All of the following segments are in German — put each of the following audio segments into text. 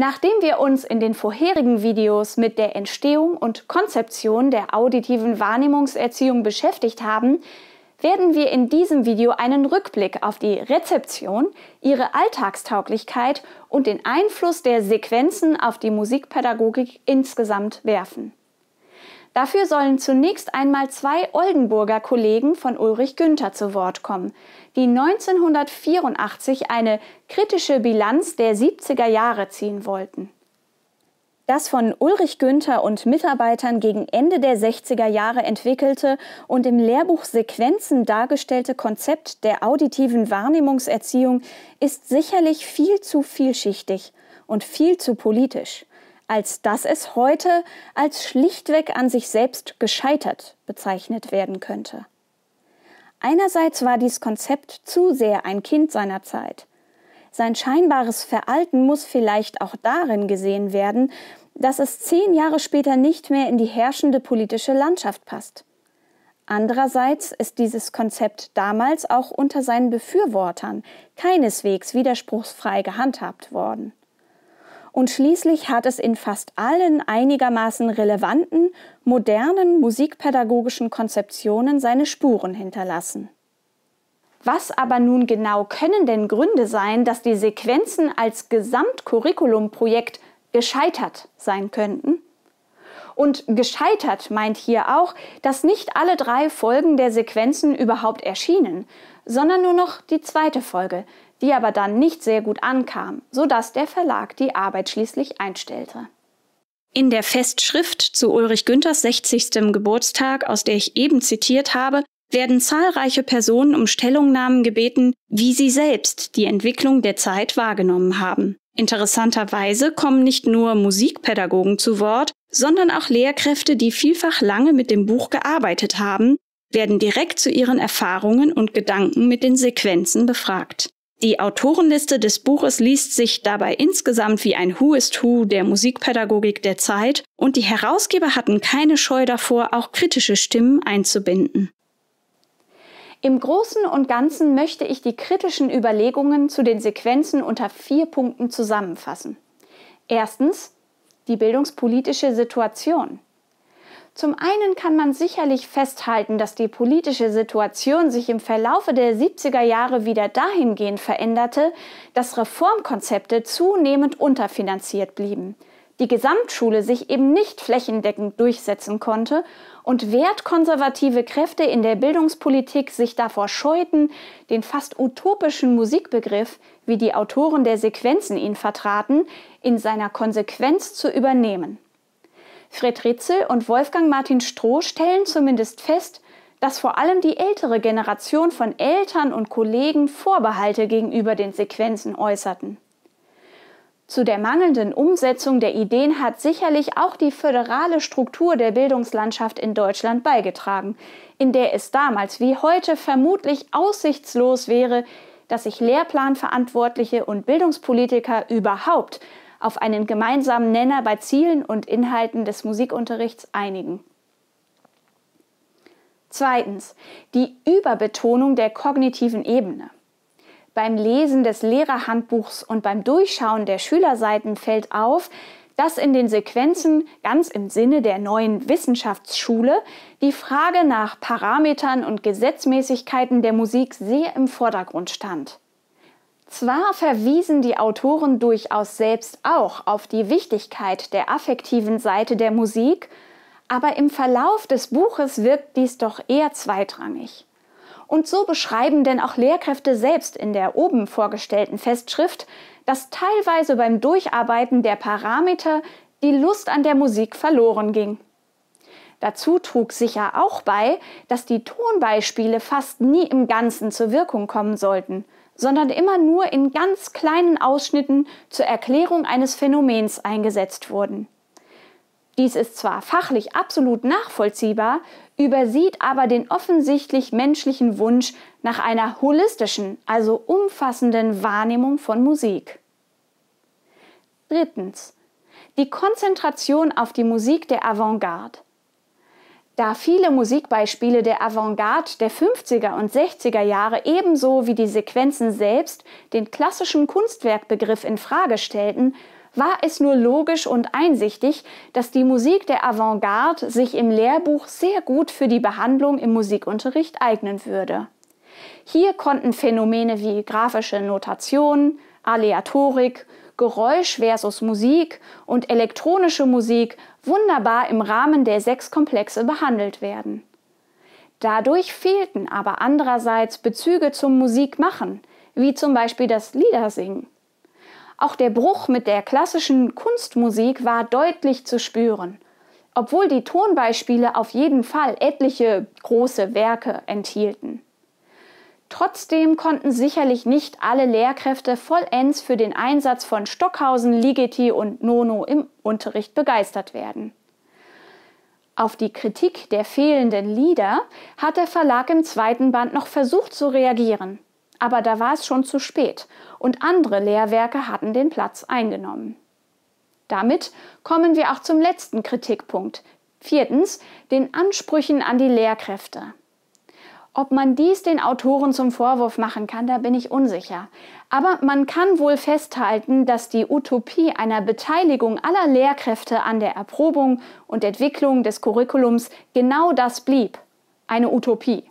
Nachdem wir uns in den vorherigen Videos mit der Entstehung und Konzeption der auditiven Wahrnehmungserziehung beschäftigt haben, werden wir in diesem Video einen Rückblick auf die Rezeption, ihre Alltagstauglichkeit und den Einfluss der Sequenzen auf die Musikpädagogik insgesamt werfen. Dafür sollen zunächst einmal zwei Oldenburger Kollegen von Ulrich Günther zu Wort kommen, die 1984 eine kritische Bilanz der 70er Jahre ziehen wollten. Das von Ulrich Günther und Mitarbeitern gegen Ende der 60er Jahre entwickelte und im Lehrbuch Sequenzen dargestellte Konzept der auditiven Wahrnehmungserziehung ist sicherlich viel zu vielschichtig und viel zu politisch als dass es heute als schlichtweg an sich selbst gescheitert bezeichnet werden könnte. Einerseits war dies Konzept zu sehr ein Kind seiner Zeit. Sein scheinbares Veralten muss vielleicht auch darin gesehen werden, dass es zehn Jahre später nicht mehr in die herrschende politische Landschaft passt. Andererseits ist dieses Konzept damals auch unter seinen Befürwortern keineswegs widerspruchsfrei gehandhabt worden und schließlich hat es in fast allen einigermaßen relevanten, modernen musikpädagogischen Konzeptionen seine Spuren hinterlassen. Was aber nun genau können denn Gründe sein, dass die Sequenzen als Gesamtcurriculum-Projekt gescheitert sein könnten? Und gescheitert meint hier auch, dass nicht alle drei Folgen der Sequenzen überhaupt erschienen, sondern nur noch die zweite Folge, die aber dann nicht sehr gut ankam, sodass der Verlag die Arbeit schließlich einstellte. In der Festschrift zu Ulrich Günthers 60. Geburtstag, aus der ich eben zitiert habe, werden zahlreiche Personen um Stellungnahmen gebeten, wie sie selbst die Entwicklung der Zeit wahrgenommen haben. Interessanterweise kommen nicht nur Musikpädagogen zu Wort, sondern auch Lehrkräfte, die vielfach lange mit dem Buch gearbeitet haben, werden direkt zu ihren Erfahrungen und Gedanken mit den Sequenzen befragt. Die Autorenliste des Buches liest sich dabei insgesamt wie ein Who is Who der Musikpädagogik der Zeit und die Herausgeber hatten keine Scheu davor, auch kritische Stimmen einzubinden. Im Großen und Ganzen möchte ich die kritischen Überlegungen zu den Sequenzen unter vier Punkten zusammenfassen. Erstens die bildungspolitische Situation. Zum einen kann man sicherlich festhalten, dass die politische Situation sich im Verlaufe der 70er Jahre wieder dahingehend veränderte, dass Reformkonzepte zunehmend unterfinanziert blieben, die Gesamtschule sich eben nicht flächendeckend durchsetzen konnte und wertkonservative Kräfte in der Bildungspolitik sich davor scheuten, den fast utopischen Musikbegriff, wie die Autoren der Sequenzen ihn vertraten, in seiner Konsequenz zu übernehmen. Fred Ritzel und Wolfgang Martin Stroh stellen zumindest fest, dass vor allem die ältere Generation von Eltern und Kollegen Vorbehalte gegenüber den Sequenzen äußerten. Zu der mangelnden Umsetzung der Ideen hat sicherlich auch die föderale Struktur der Bildungslandschaft in Deutschland beigetragen, in der es damals wie heute vermutlich aussichtslos wäre, dass sich Lehrplanverantwortliche und Bildungspolitiker überhaupt auf einen gemeinsamen Nenner bei Zielen und Inhalten des Musikunterrichts einigen. Zweitens, die Überbetonung der kognitiven Ebene. Beim Lesen des Lehrerhandbuchs und beim Durchschauen der Schülerseiten fällt auf, dass in den Sequenzen ganz im Sinne der neuen Wissenschaftsschule die Frage nach Parametern und Gesetzmäßigkeiten der Musik sehr im Vordergrund stand. Zwar verwiesen die Autoren durchaus selbst auch auf die Wichtigkeit der affektiven Seite der Musik, aber im Verlauf des Buches wirkt dies doch eher zweitrangig. Und so beschreiben denn auch Lehrkräfte selbst in der oben vorgestellten Festschrift, dass teilweise beim Durcharbeiten der Parameter die Lust an der Musik verloren ging. Dazu trug sicher auch bei, dass die Tonbeispiele fast nie im Ganzen zur Wirkung kommen sollten – sondern immer nur in ganz kleinen Ausschnitten zur Erklärung eines Phänomens eingesetzt wurden. Dies ist zwar fachlich absolut nachvollziehbar, übersieht aber den offensichtlich menschlichen Wunsch nach einer holistischen, also umfassenden Wahrnehmung von Musik. Drittens. Die Konzentration auf die Musik der Avantgarde. Da viele Musikbeispiele der Avantgarde der 50er und 60er Jahre ebenso wie die Sequenzen selbst den klassischen Kunstwerkbegriff in Frage stellten, war es nur logisch und einsichtig, dass die Musik der Avantgarde sich im Lehrbuch sehr gut für die Behandlung im Musikunterricht eignen würde. Hier konnten Phänomene wie grafische Notationen, Aleatorik, Geräusch versus Musik und elektronische Musik wunderbar im Rahmen der sechs Komplexe behandelt werden. Dadurch fehlten aber andererseits Bezüge zum Musikmachen, wie zum Beispiel das Liedersingen. Auch der Bruch mit der klassischen Kunstmusik war deutlich zu spüren, obwohl die Tonbeispiele auf jeden Fall etliche große Werke enthielten. Trotzdem konnten sicherlich nicht alle Lehrkräfte vollends für den Einsatz von Stockhausen, Ligeti und Nono im Unterricht begeistert werden. Auf die Kritik der fehlenden Lieder hat der Verlag im zweiten Band noch versucht zu reagieren, aber da war es schon zu spät und andere Lehrwerke hatten den Platz eingenommen. Damit kommen wir auch zum letzten Kritikpunkt, viertens den Ansprüchen an die Lehrkräfte. Ob man dies den Autoren zum Vorwurf machen kann, da bin ich unsicher. Aber man kann wohl festhalten, dass die Utopie einer Beteiligung aller Lehrkräfte an der Erprobung und Entwicklung des Curriculums genau das blieb. Eine Utopie.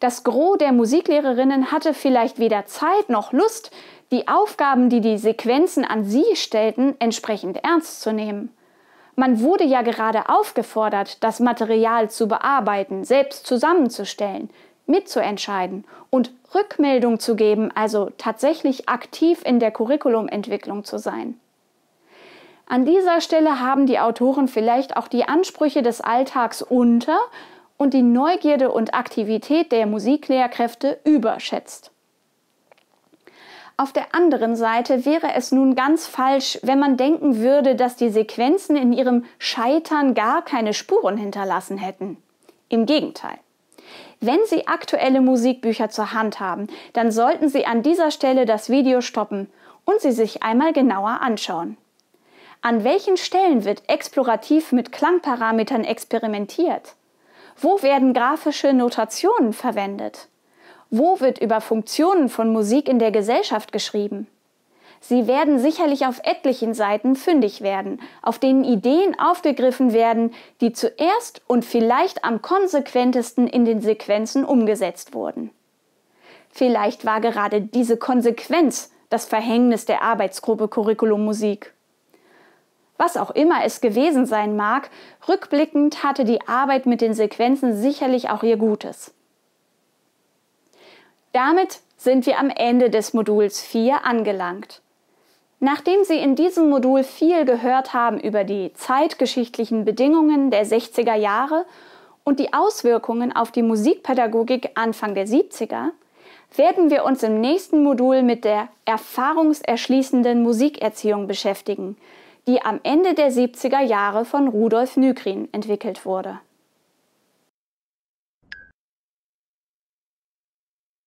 Das Gros der Musiklehrerinnen hatte vielleicht weder Zeit noch Lust, die Aufgaben, die die Sequenzen an sie stellten, entsprechend ernst zu nehmen. Man wurde ja gerade aufgefordert, das Material zu bearbeiten, selbst zusammenzustellen, mitzuentscheiden und Rückmeldung zu geben, also tatsächlich aktiv in der Curriculumentwicklung zu sein. An dieser Stelle haben die Autoren vielleicht auch die Ansprüche des Alltags unter und die Neugierde und Aktivität der Musiklehrkräfte überschätzt. Auf der anderen Seite wäre es nun ganz falsch, wenn man denken würde, dass die Sequenzen in ihrem Scheitern gar keine Spuren hinterlassen hätten. Im Gegenteil. Wenn Sie aktuelle Musikbücher zur Hand haben, dann sollten Sie an dieser Stelle das Video stoppen und sie sich einmal genauer anschauen. An welchen Stellen wird explorativ mit Klangparametern experimentiert? Wo werden grafische Notationen verwendet? Wo wird über Funktionen von Musik in der Gesellschaft geschrieben? Sie werden sicherlich auf etlichen Seiten fündig werden, auf denen Ideen aufgegriffen werden, die zuerst und vielleicht am konsequentesten in den Sequenzen umgesetzt wurden. Vielleicht war gerade diese Konsequenz das Verhängnis der Arbeitsgruppe Curriculum Musik. Was auch immer es gewesen sein mag, rückblickend hatte die Arbeit mit den Sequenzen sicherlich auch ihr Gutes. Damit sind wir am Ende des Moduls 4 angelangt. Nachdem Sie in diesem Modul viel gehört haben über die zeitgeschichtlichen Bedingungen der 60er Jahre und die Auswirkungen auf die Musikpädagogik Anfang der 70er, werden wir uns im nächsten Modul mit der erfahrungserschließenden Musikerziehung beschäftigen, die am Ende der 70er Jahre von Rudolf Nygrin entwickelt wurde.